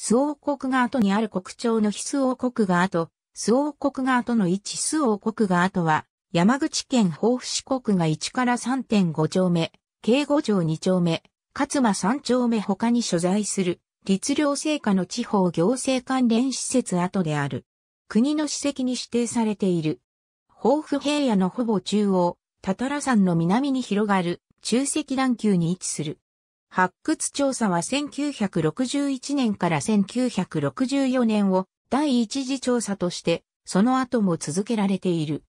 周王国側とにある国庁の非周王国側と、周王国側との一周王国側とは、山口県防府市国が1から3.5丁目、計5丁2丁目、勝間3丁目他に所在する、律令制下の地方行政関連施設跡である。国の史跡に指定されている。豊富平野のほぼ中央、たたら山の南に広がる中石段丘に位置する。発掘調査は1961年から1964年を第一次調査として、その後も続けられている。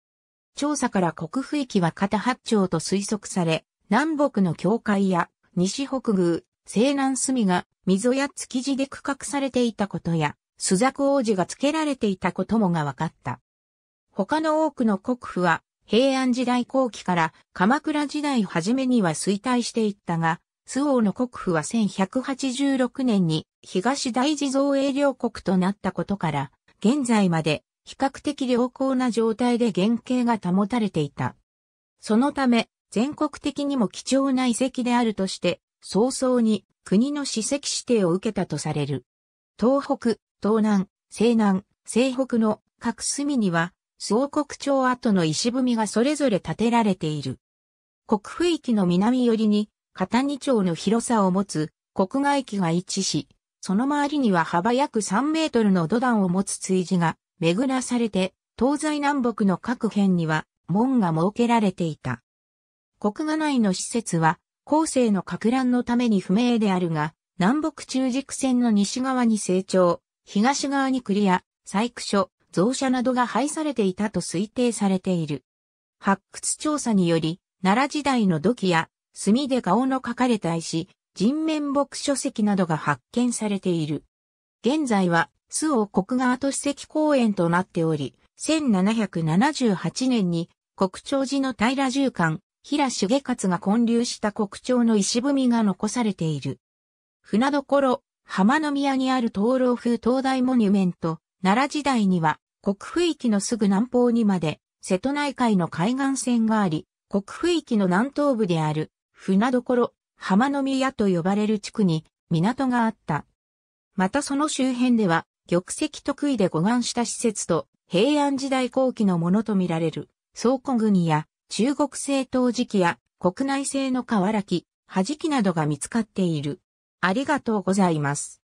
調査から国府域は片八丁と推測され、南北の境界や西北宮、西南隅が溝や築地で区画されていたことや、須ザ王子が付けられていたこともが分かった。他の多くの国府は平安時代後期から鎌倉時代初めには衰退していったが、周王の国府は1186年に東大寺造営領国となったことから、現在まで比較的良好な状態で原型が保たれていた。そのため、全国的にも貴重な遺跡であるとして、早々に国の史跡指定を受けたとされる。東北、東南、西南、西北の各隅には、王国町跡の石踏みがそれぞれ建てられている。国府域の南寄りに片2丁の広さを持つ国外機が一致し、その周りには幅約3メートルの土壇を持つ追事が巡らされて、東西南北の各辺には門が設けられていた。国画内の施設は、後世の格乱のために不明であるが、南北中軸線の西側に成長、東側に栗や、採掘所、造車などが配されていたと推定されている。発掘調査により、奈良時代の土器や墨で顔の書かれた石、人面木書籍などが発見されている。現在は、周王国川都史跡公園となっており、1778年に国長寺の平重館、平重勝が建立した国長の石踏みが残されている。船所、浜宮にある灯籠風灯台モニュメント、奈良時代には国府域のすぐ南方にまで瀬戸内海の海岸線があり、国府域の南東部である船所、浜の宮と呼ばれる地区に港があった。またその周辺では、玉石得意で護岸した施設と、平安時代後期のものとみられる、倉庫国や中国製陶磁器や国内製の瓦器、弾きなどが見つかっている。ありがとうございます。